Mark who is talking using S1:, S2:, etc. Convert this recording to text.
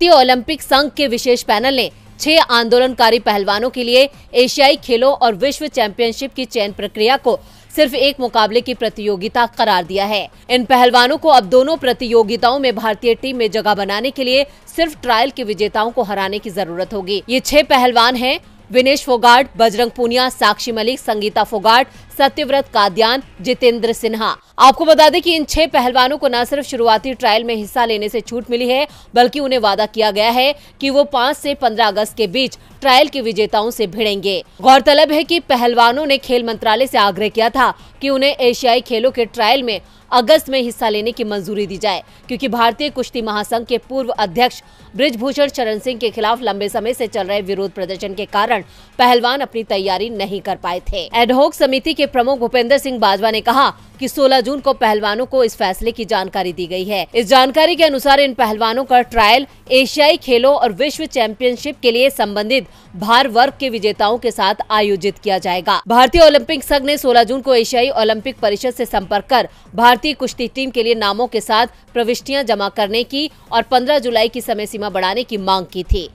S1: भारतीय ओलंपिक संघ के विशेष पैनल ने छह आंदोलनकारी पहलवानों के लिए एशियाई खेलों और विश्व चैंपियनशिप की चयन प्रक्रिया को सिर्फ एक मुकाबले की प्रतियोगिता करार दिया है इन पहलवानों को अब दोनों प्रतियोगिताओं में भारतीय टीम में जगह बनाने के लिए सिर्फ ट्रायल के विजेताओं को हराने की जरूरत होगी ये छह पहलवान हैं विनेश फोगाट बजरंग पुनिया साक्षी मलिक संगीता फोगाट सत्यव्रत कादयान जितेंद्र सिन्हा आपको बता दें कि इन छह पहलवानों को न सिर्फ शुरुआती ट्रायल में हिस्सा लेने से छूट मिली है बल्कि उन्हें वादा किया गया है कि वो पाँच से पंद्रह अगस्त के बीच ट्रायल के विजेताओं से भिड़ेंगे गौरतलब है कि पहलवानों ने खेल मंत्रालय से आग्रह किया था कि उन्हें एशियाई खेलों के ट्रायल में अगस्त में हिस्सा लेने की मंजूरी दी जाए क्योंकि भारतीय कुश्ती महासंघ के पूर्व अध्यक्ष ब्रिजभूषण चरण सिंह के खिलाफ लंबे समय से चल रहे विरोध प्रदर्शन के कारण पहलवान अपनी तैयारी नहीं कर पाए थे एडहोक समिति के प्रमुख भूपेंद्र सिंह बाजवा ने कहा कि 16 जून को पहलवानों को इस फैसले की जानकारी दी गई है इस जानकारी के अनुसार इन पहलवानों का ट्रायल एशियाई खेलों और विश्व चैंपियनशिप के लिए संबंधित भार वर्ग के विजेताओं के साथ आयोजित किया जाएगा भारतीय ओलंपिक संघ ने सोलह जून को एशियाई ओलंपिक परिषद ऐसी संपर्क कर भारतीय कुश्ती टीम के लिए नामों के साथ प्रविष्टियाँ जमा करने की और पंद्रह जुलाई की समय सीमा बढ़ाने की मांग की थी